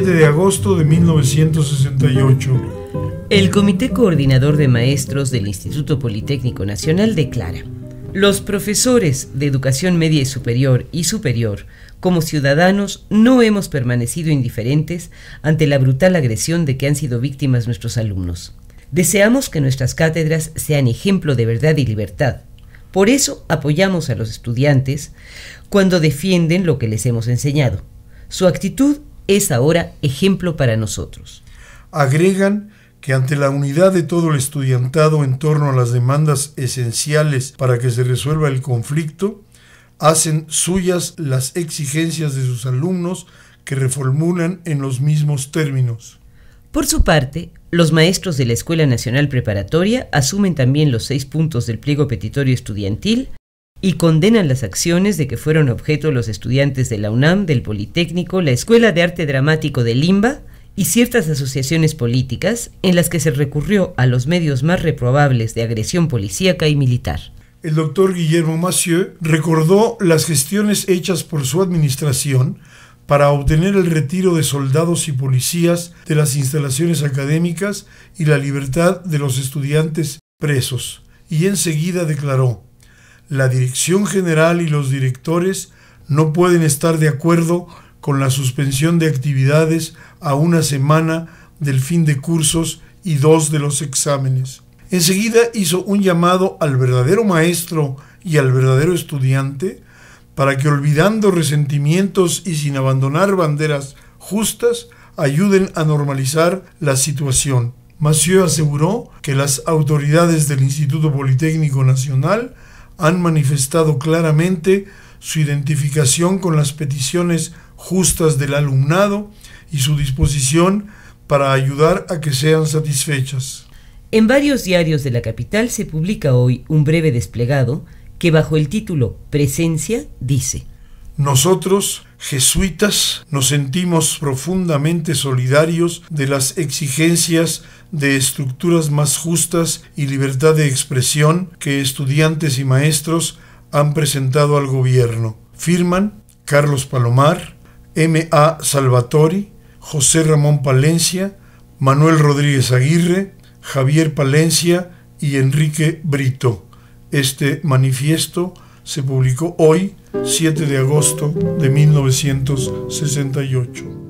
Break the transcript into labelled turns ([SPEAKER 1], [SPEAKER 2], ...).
[SPEAKER 1] de agosto de 1968.
[SPEAKER 2] El Comité Coordinador de Maestros del Instituto Politécnico Nacional declara, los profesores de educación media y superior y superior, como ciudadanos, no hemos permanecido indiferentes ante la brutal agresión de que han sido víctimas nuestros alumnos. Deseamos que nuestras cátedras sean ejemplo de verdad y libertad. Por eso apoyamos a los estudiantes cuando defienden lo que les hemos enseñado. Su actitud es ahora ejemplo para nosotros.
[SPEAKER 1] Agregan que ante la unidad de todo el estudiantado en torno a las demandas esenciales para que se resuelva el conflicto, hacen suyas las exigencias de sus alumnos que reformulan en los mismos términos.
[SPEAKER 2] Por su parte, los maestros de la Escuela Nacional Preparatoria asumen también los seis puntos del pliego petitorio estudiantil y condenan las acciones de que fueron objeto los estudiantes de la UNAM, del Politécnico, la Escuela de Arte Dramático de Limba y ciertas asociaciones políticas en las que se recurrió a los medios más reprobables de agresión policíaca y militar.
[SPEAKER 1] El doctor Guillermo Massieu recordó las gestiones hechas por su administración para obtener el retiro de soldados y policías de las instalaciones académicas y la libertad de los estudiantes presos. Y enseguida declaró, la dirección general y los directores no pueden estar de acuerdo con la suspensión de actividades a una semana del fin de cursos y dos de los exámenes. Enseguida hizo un llamado al verdadero maestro y al verdadero estudiante para que olvidando resentimientos y sin abandonar banderas justas, ayuden a normalizar la situación. Massieu aseguró que las autoridades del Instituto Politécnico Nacional han manifestado claramente su identificación con las peticiones justas del alumnado y su disposición para ayudar a
[SPEAKER 2] que sean satisfechas. En varios diarios de la capital se publica hoy un breve desplegado que bajo el título Presencia dice Nosotros
[SPEAKER 1] jesuitas nos sentimos profundamente solidarios de las exigencias de estructuras más justas y libertad de expresión que estudiantes y maestros han presentado al gobierno. Firman Carlos Palomar, M. A. Salvatori, José Ramón Palencia, Manuel Rodríguez Aguirre, Javier Palencia y Enrique Brito. Este manifiesto se publicó hoy, 7 de agosto de 1968.